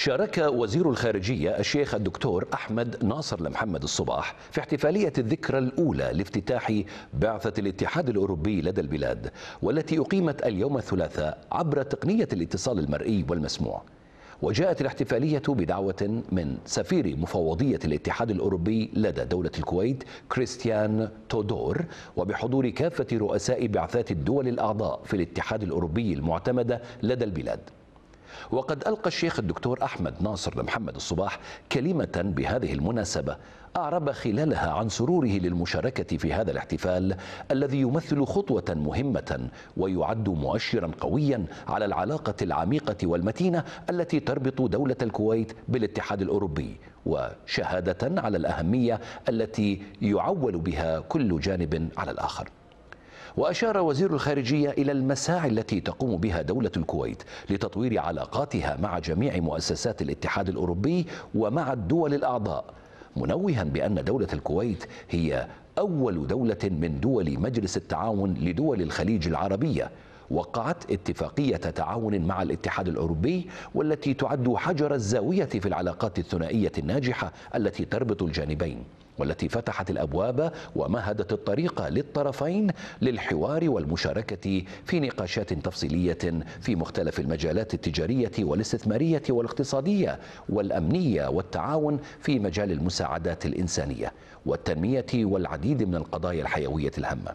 شارك وزير الخارجية الشيخ الدكتور أحمد ناصر لمحمد الصباح في احتفالية الذكرى الأولى لافتتاح بعثة الاتحاد الأوروبي لدى البلاد والتي أقيمت اليوم الثلاثاء عبر تقنية الاتصال المرئي والمسموع وجاءت الاحتفالية بدعوة من سفير مفوضية الاتحاد الأوروبي لدى دولة الكويت كريستيان تودور وبحضور كافة رؤساء بعثات الدول الأعضاء في الاتحاد الأوروبي المعتمدة لدى البلاد وقد ألقى الشيخ الدكتور أحمد ناصر لمحمد الصباح كلمة بهذه المناسبة أعرب خلالها عن سروره للمشاركة في هذا الاحتفال الذي يمثل خطوة مهمة ويعد مؤشرا قويا على العلاقة العميقة والمتينة التي تربط دولة الكويت بالاتحاد الأوروبي وشهادة على الأهمية التي يعول بها كل جانب على الآخر وأشار وزير الخارجية إلى المساعي التي تقوم بها دولة الكويت لتطوير علاقاتها مع جميع مؤسسات الاتحاد الأوروبي ومع الدول الأعضاء منوها بأن دولة الكويت هي أول دولة من دول مجلس التعاون لدول الخليج العربية وقعت اتفاقية تعاون مع الاتحاد الأوروبي والتي تعد حجر الزاوية في العلاقات الثنائية الناجحة التي تربط الجانبين والتي فتحت الابواب ومهدت الطريق للطرفين للحوار والمشاركه في نقاشات تفصيليه في مختلف المجالات التجاريه والاستثماريه والاقتصاديه والامنيه والتعاون في مجال المساعدات الانسانيه والتنميه والعديد من القضايا الحيويه الهامه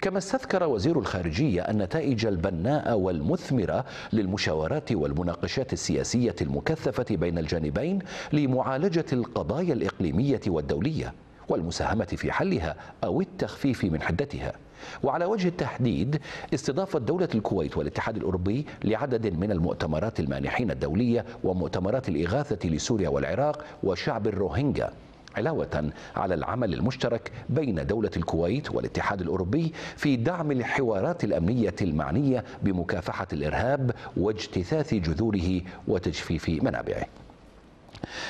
كما استذكر وزير الخارجية النتائج البناء والمثمرة للمشاورات والمناقشات السياسية المكثفة بين الجانبين لمعالجة القضايا الإقليمية والدولية والمساهمة في حلها أو التخفيف من حدتها وعلى وجه التحديد استضافت دولة الكويت والاتحاد الأوروبي لعدد من المؤتمرات المانحين الدولية ومؤتمرات الإغاثة لسوريا والعراق وشعب الروهينجا علاوة على العمل المشترك بين دولة الكويت والاتحاد الأوروبي في دعم الحوارات الأمنية المعنية بمكافحة الإرهاب واجتثاث جذوره وتجفيف منابعه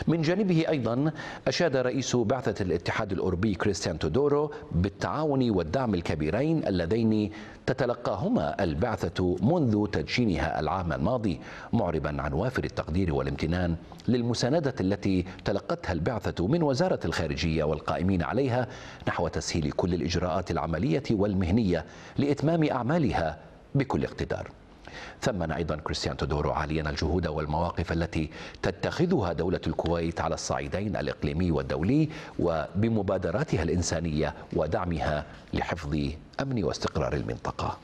من جانبه أيضا أشاد رئيس بعثة الاتحاد الأوروبي كريستيان تودورو بالتعاون والدعم الكبيرين اللذين تتلقاهما البعثة منذ تدشينها العام الماضي معربا عن وافر التقدير والامتنان للمساندة التي تلقتها البعثة من وزارة الخارجية والقائمين عليها نحو تسهيل كل الإجراءات العملية والمهنية لإتمام أعمالها بكل اقتدار ثمن أيضا كريستيان تودورو عاليا الجهود والمواقف التي تتخذها دولة الكويت على الصعيدين الإقليمي والدولي وبمبادراتها الإنسانية ودعمها لحفظ أمن واستقرار المنطقة